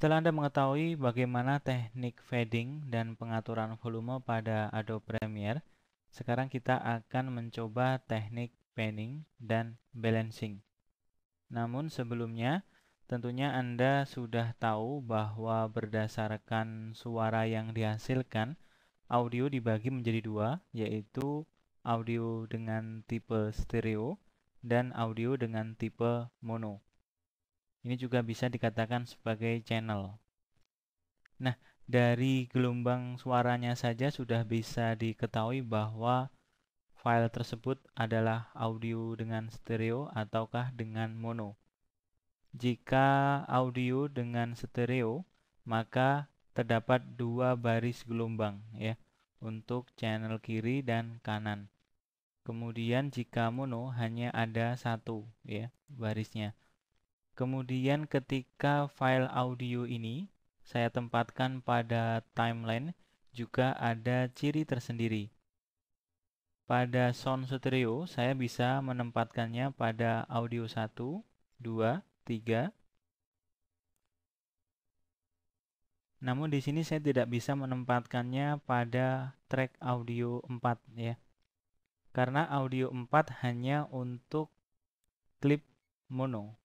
Setelah Anda mengetahui bagaimana teknik fading dan pengaturan volume pada Adobe Premiere, sekarang kita akan mencoba teknik panning dan balancing. Namun sebelumnya, tentunya Anda sudah tahu bahwa berdasarkan suara yang dihasilkan, audio dibagi menjadi dua, yaitu audio dengan tipe stereo dan audio dengan tipe mono. Ini juga bisa dikatakan sebagai channel. Nah, dari gelombang suaranya saja sudah bisa diketahui bahwa file tersebut adalah audio dengan stereo ataukah dengan mono. Jika audio dengan stereo, maka terdapat dua baris gelombang ya untuk channel kiri dan kanan. Kemudian jika mono hanya ada satu ya barisnya. Kemudian ketika file audio ini saya tempatkan pada timeline juga ada ciri tersendiri. Pada sound stereo, saya bisa menempatkannya pada audio 1, 2, 3. Namun di sini saya tidak bisa menempatkannya pada track audio 4 ya. Karena audio 4 hanya untuk klip mono.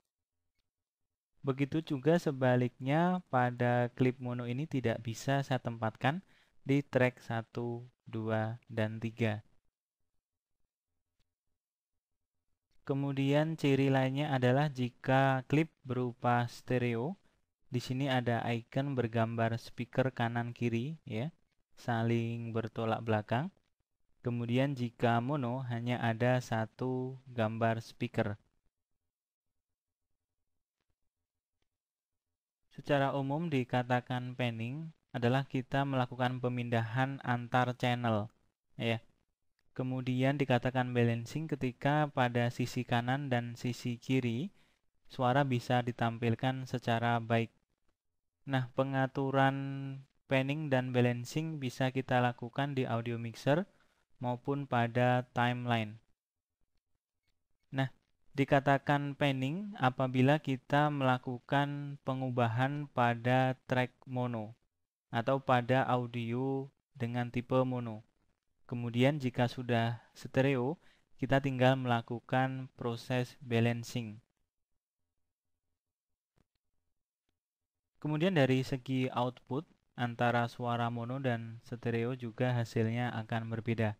Begitu juga sebaliknya pada klip mono ini tidak bisa saya tempatkan di track 1, 2, dan 3. Kemudian ciri lainnya adalah jika klip berupa stereo, di sini ada icon bergambar speaker kanan kiri ya, saling bertolak belakang. Kemudian jika mono hanya ada satu gambar speaker. Secara umum dikatakan panning adalah kita melakukan pemindahan antar channel ya. Kemudian dikatakan balancing ketika pada sisi kanan dan sisi kiri suara bisa ditampilkan secara baik. Nah, pengaturan panning dan balancing bisa kita lakukan di audio mixer maupun pada timeline. Nah, dikatakan panning apabila kita melakukan pengubahan pada track mono atau pada audio dengan tipe mono. Kemudian jika sudah stereo, kita tinggal melakukan proses balancing. Kemudian dari segi output antara suara mono dan stereo juga hasilnya akan berbeda.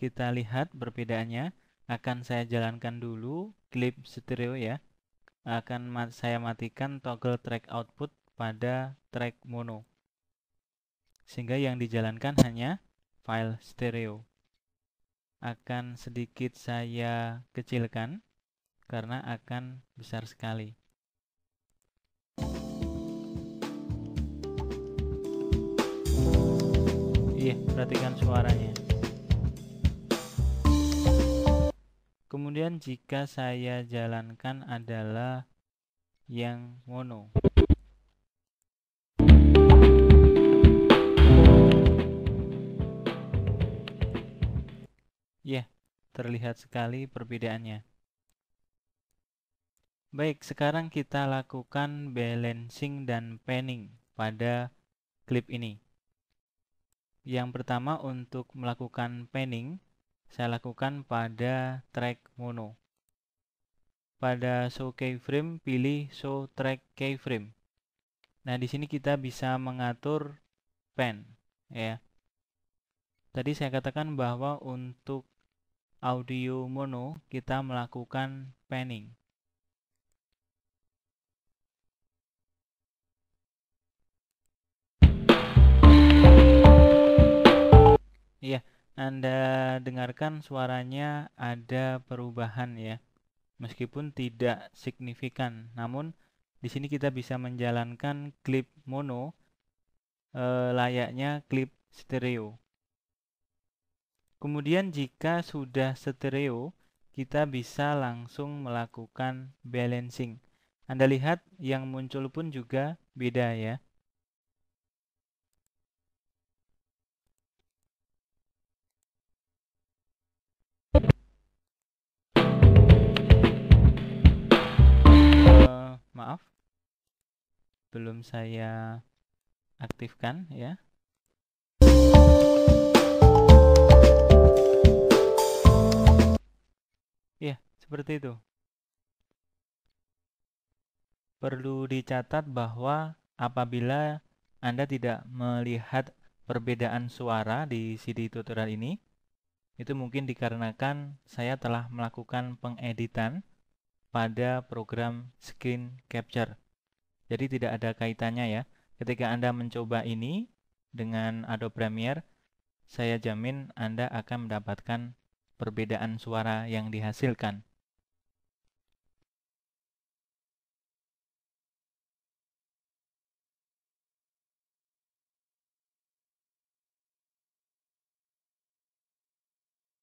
Kita lihat perbedaannya akan saya jalankan dulu clip stereo ya akan mat saya matikan toggle track output pada track mono sehingga yang dijalankan hanya file stereo akan sedikit saya kecilkan karena akan besar sekali iya perhatikan suaranya Kemudian jika saya jalankan adalah yang mono. Ya, terlihat sekali perbedaannya. Baik, sekarang kita lakukan balancing dan panning pada klip ini. Yang pertama untuk melakukan panning, saya lakukan pada track mono. Pada show keyframe, pilih show track keyframe. Nah, di sini kita bisa mengatur pen, ya. Tadi saya katakan bahwa untuk audio mono kita melakukan panning. Anda dengarkan suaranya ada perubahan ya. Meskipun tidak signifikan, namun di sini kita bisa menjalankan klip mono e, layaknya klip stereo. Kemudian jika sudah stereo, kita bisa langsung melakukan balancing. Anda lihat yang muncul pun juga beda ya. maaf belum saya aktifkan ya ya seperti itu perlu dicatat bahwa apabila Anda tidak melihat perbedaan suara di CD tutorial ini itu mungkin dikarenakan saya telah melakukan pengeditan pada program screen capture. Jadi tidak ada kaitannya ya. Ketika Anda mencoba ini dengan Adobe Premiere, saya jamin Anda akan mendapatkan perbedaan suara yang dihasilkan.